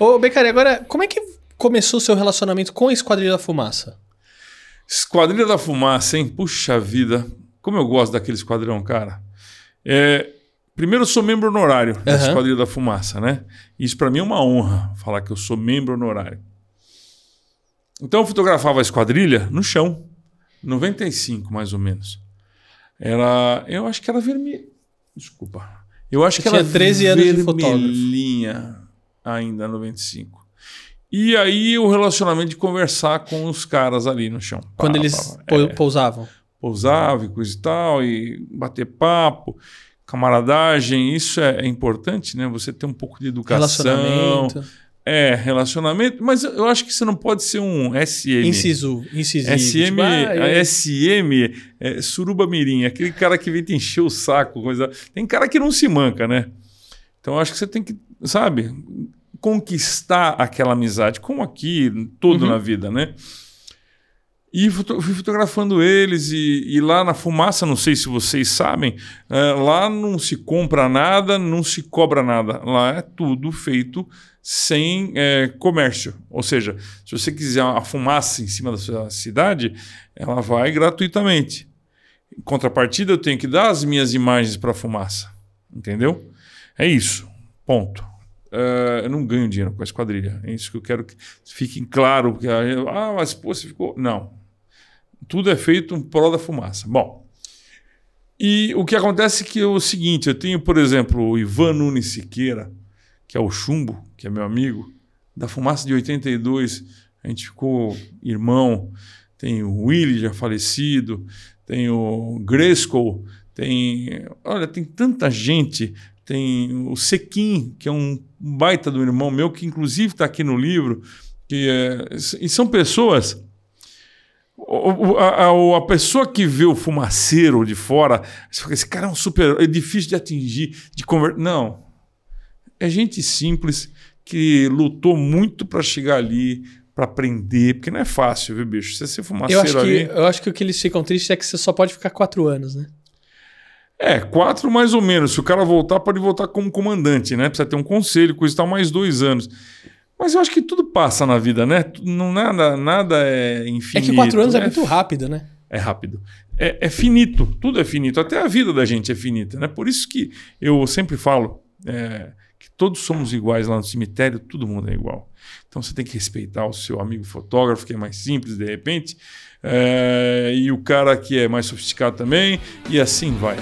Ô, Becari, agora, como é que começou o seu relacionamento com a Esquadrilha da Fumaça? Esquadrilha da Fumaça, hein? Puxa vida. Como eu gosto daquele esquadrão, cara. É, primeiro, eu sou membro honorário da uhum. Esquadrilha da Fumaça, né? Isso para mim é uma honra, falar que eu sou membro honorário. Então, eu fotografava a esquadrilha no chão, 95 mais ou menos. Era, eu acho que era vermelha. Desculpa. Eu acho que tinha era 13 anos de fotógrafo ainda 95. E aí o relacionamento de conversar com os caras ali no chão. Quando pá, eles pá, é, pousavam. Pousavam e coisa e tal, e bater papo, camaradagem, isso é, é, importante, né? Você ter um pouco de educação. Relacionamento. É, relacionamento, mas eu acho que você não pode ser um SM. Inciso, incisivo. SM, tipo, ah, é. SM é, suruba mirim, aquele cara que vem te encher o saco, coisa. Tem cara que não se manca, né? Então eu acho que você tem que, sabe, conquistar aquela amizade, como aqui, tudo uhum. na vida, né? E foto fui fotografando eles, e, e, lá na fumaça, não sei se vocês sabem, é, lá não se compra nada, não se cobra nada. Lá é tudo feito sem é, comércio. Ou seja, se você quiser a fumaça em cima da sua cidade, ela vai gratuitamente. Em contrapartida, eu tenho que dar as minhas imagens para a fumaça. Entendeu? É isso. Ponto. Uh, eu não ganho dinheiro com a esquadrilha. É isso que eu quero que fique claro. Porque ah, ah, mas pô, você ficou. Não. Tudo é feito em prol da fumaça. Bom. E o que acontece é que é o seguinte: eu tenho, por exemplo, o Ivan Nunes Siqueira, que é o Chumbo, que é meu amigo, da fumaça de 82. A gente ficou irmão. Tem o Willy, já falecido. Tem o Gresco. Tem. Olha, tem tanta gente tem o Sequim, que é um baita do irmão meu, que inclusive está aqui no livro, que é, e são pessoas. A, a, a, pessoa que vê o fumaceiro de fora, você esse cara é um super. É difícil de atingir, de conversar. Não. É gente simples que lutou muito para chegar ali, para aprender, porque não é fácil, viu, bicho? Você ser fumaceiro eu acho que, ali. Eu acho que o que eles ficam tristes é que você só pode ficar quatro anos, né? É, quatro mais ou menos. Se o cara voltar, pode voltar como comandante, né? Precisa ter um conselho, coisa e tal, mais dois anos. Mas eu acho que tudo passa na vida, né? Não, nada, nada é infinito. É que quatro anos é, é muito rápido, né? É rápido. É, é, finito, tudo é finito. Até a vida da gente é finita, né? Por isso que eu sempre falo é, que todos somos iguais lá no cemitério, todo mundo é igual. Então você tem que respeitar o seu amigo fotógrafo, que é mais simples, de repente, é, e o cara que é mais sofisticado também, e assim vai.